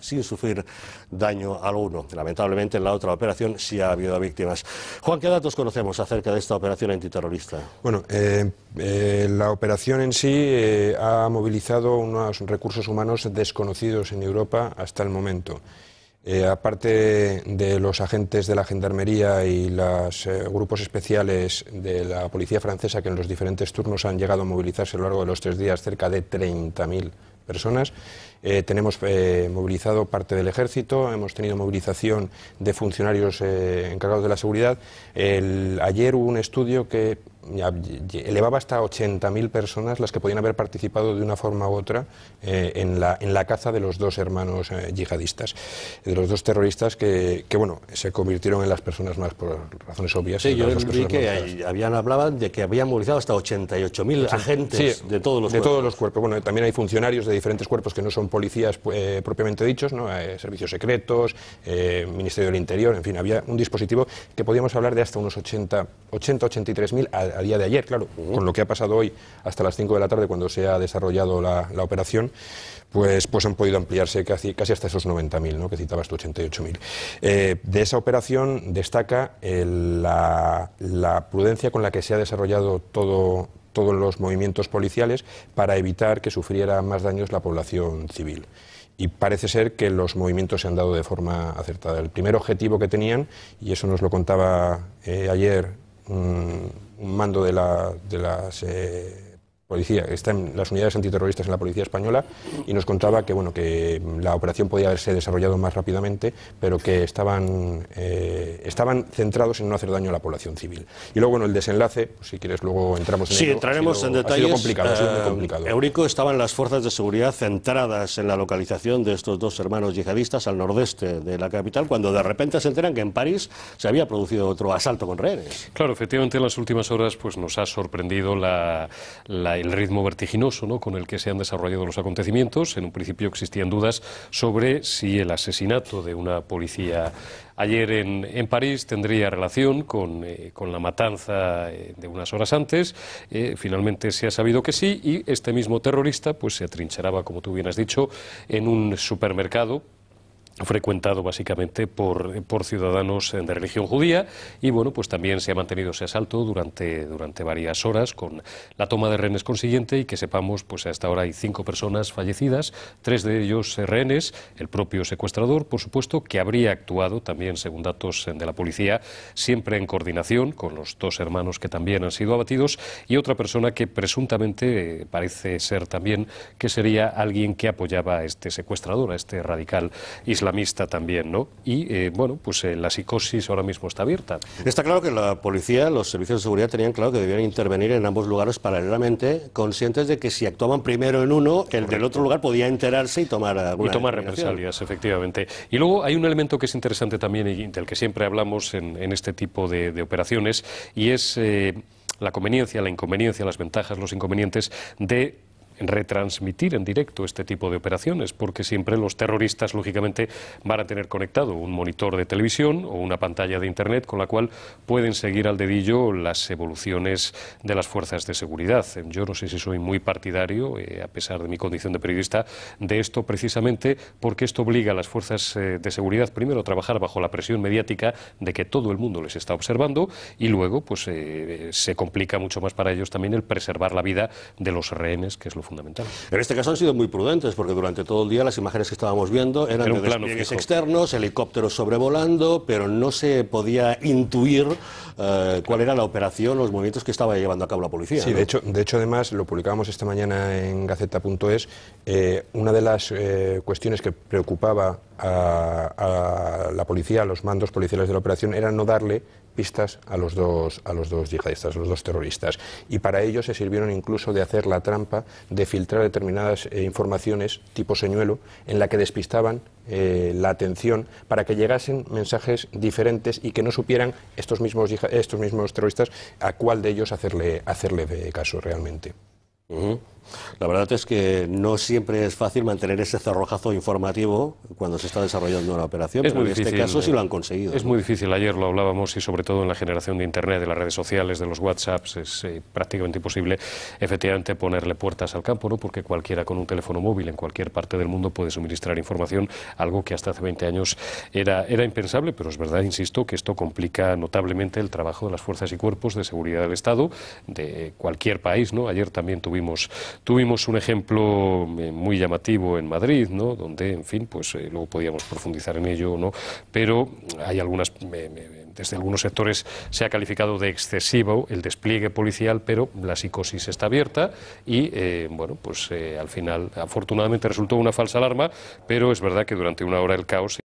sin sufrir daño alguno. Lamentablemente en la otra operación sí ha habido víctimas. Juan, ¿qué datos conocemos acerca de esta operación antiterrorista? Bueno, eh, eh, la operación en sí eh, ha movilizado unos recursos humanos desconocidos en Europa hasta el momento. aparte de los agentes de la gendarmería y los grupos especiales de la policía francesa que en los diferentes turnos han llegado a movilizarse a lo largo de los tres días cerca de 30.000 personas. Eh, tenemos eh, movilizado parte del ejército, hemos tenido movilización de funcionarios eh, encargados de la seguridad. El, ayer hubo un estudio que elevaba hasta 80.000 personas las que podían haber participado de una forma u otra eh, en, la, en, la, caza de los dos hermanos eh, yihadistas, de los dos terroristas que, que, bueno, se convirtieron en las personas más, por razones obvias. Sí, que habían, hablaban de que habían movilizado hasta 88.000 agentes de todos los de todos los cuerpos. Bueno, también hay funcionarios de diferentes cuerpos que no son policías eh, propiamente dichos, ¿no? servicios secretos, Ministerio del Interior, en fin, había un dispositivo que podíamos hablar de hasta unos 80, 80 83.000 a día de ayer, claro, con lo que ha pasado hoy hasta las 5 de la tarde cuando se ha desarrollado la, operación, pues, pues han podido ampliarse casi, hasta esos 90.000, ¿no? que citabas tú, 88.000. Eh, de esa operación destaca la, prudencia con la que se ha desarrollado todo, todos los movimientos policiales para evitar que sufriera más daños la población civil. Y parece ser que los movimientos se han dado de forma acertada. El primer objetivo que tenían, y eso nos lo contaba eh, ayer un, mando de, la, de las eh, policía, está en las unidades antiterroristas en la policía española y nos contaba que bueno que la operación podía haberse desarrollado más rápidamente, pero que estaban eh, estaban centrados en no hacer daño a la población civil. Y luego en el desenlace, pues, si quieres luego entramos en sí, entraremos en detalles. Ha complicado, eh, complicado. Eurico estaban las fuerzas de seguridad centradas en la localización de estos dos hermanos yihadistas al nordeste de la capital cuando de repente se enteran que en París se había producido otro asalto con rehenes. Claro, efectivamente en las últimas horas pues nos ha sorprendido la, la el ritmo vertiginoso con el que se han desarrollado los acontecimientos. En un principio existían dudas sobre si el asesinato de una policía ayer en, París tendría relación con, eh, la matanza eh, de unas horas antes. Eh, finalmente se ha sabido que sí y este mismo terrorista pues, se atrincheraba, como tú bien has dicho, en un supermercado frecuentado básicamente por, por, ciudadanos de religión judía y bueno, pues también se ha mantenido ese asalto durante, durante varias horas con la toma de rehenes consiguiente y que sepamos, pues hasta ahora hay cinco personas fallecidas, tres de ellos rehenes, el propio secuestrador, por supuesto, que habría actuado también, según datos de la policía, siempre en coordinación con los dos hermanos que también han sido abatidos y otra persona que presuntamente eh, parece ser también que sería alguien que apoyaba a este secuestrador, a este radical islámico mista también, ¿no? Y, eh, bueno, pues eh, la psicosis ahora mismo está abierta. Está claro que la policía, los servicios de seguridad tenían claro que debían intervenir en ambos lugares paralelamente, conscientes de que si actuaban primero en uno, el del otro lugar podía enterarse y tomar alguna Y tomar represalias, efectivamente. Y luego hay un elemento que es interesante también y del que siempre hablamos en, este tipo de, operaciones, y es... Eh, la conveniencia, la inconveniencia, las ventajas, los inconvenientes de retransmitir en directo este tipo de operaciones, porque siempre los terroristas, lógicamente, van a tener conectado un monitor de televisión o una pantalla de Internet con la cual pueden seguir al dedillo las evoluciones de las fuerzas de seguridad. Yo no sé si soy muy partidario, eh, a pesar de mi condición de periodista, de esto precisamente porque esto obliga a las fuerzas eh, de seguridad primero a trabajar bajo la presión mediática de que todo el mundo les está observando y luego pues eh, se complica mucho más para ellos también el preservar la vida de los rehenes, que es lo en este caso han sido muy prudentes porque durante todo el día las imágenes que estábamos viendo eran de externos, helicópteros sobrevolando, pero no se podía intuir eh, cuál era la operación, los movimientos que estaba llevando a cabo la policía. Sí, de, hecho, de hecho, además, lo publicábamos esta mañana en Gaceta.es, eh, una de las eh, cuestiones que preocupaba a, a la policía, a los mandos policiales de la operación, era no darle pistas a los dos, a los dos yihadistas, a los dos terroristas. Y para ello se sirvieron incluso de hacer la trampa de filtrar determinadas eh, informaciones tipo señuelo en la que despistaban eh, la atención para que llegasen mensajes diferentes y que no supieran estos mismos, estos mismos terroristas a cuál de ellos hacerle, hacerle caso realmente. La verdad es que no siempre es fácil mantener ese cerrojazo informativo cuando se está desarrollando una operación, en este caso sí eh, lo han conseguido. Es muy difícil, ayer lo hablábamos y sobre todo en la generación de Internet, de las redes sociales, de los WhatsApps, es eh, prácticamente imposible efectivamente ponerle puertas al campo, ¿no? porque cualquiera con un teléfono móvil en cualquier parte del mundo puede suministrar información, algo que hasta hace 20 años era, era impensable, pero es verdad, insisto, que esto complica notablemente el trabajo de las fuerzas y cuerpos de seguridad del Estado, de cualquier país. ¿no? Ayer también tuvimos tuvimos, un ejemplo eh, muy llamativo en Madrid, ¿no? donde, en fin, pues eh, luego podíamos profundizar en ello, ¿no? pero hay algunas... desde algunos sectores se ha calificado de excesivo el despliegue policial, pero la psicosis está abierta y, eh, bueno, pues al final afortunadamente resultó una falsa alarma, pero es verdad que durante una hora el caos...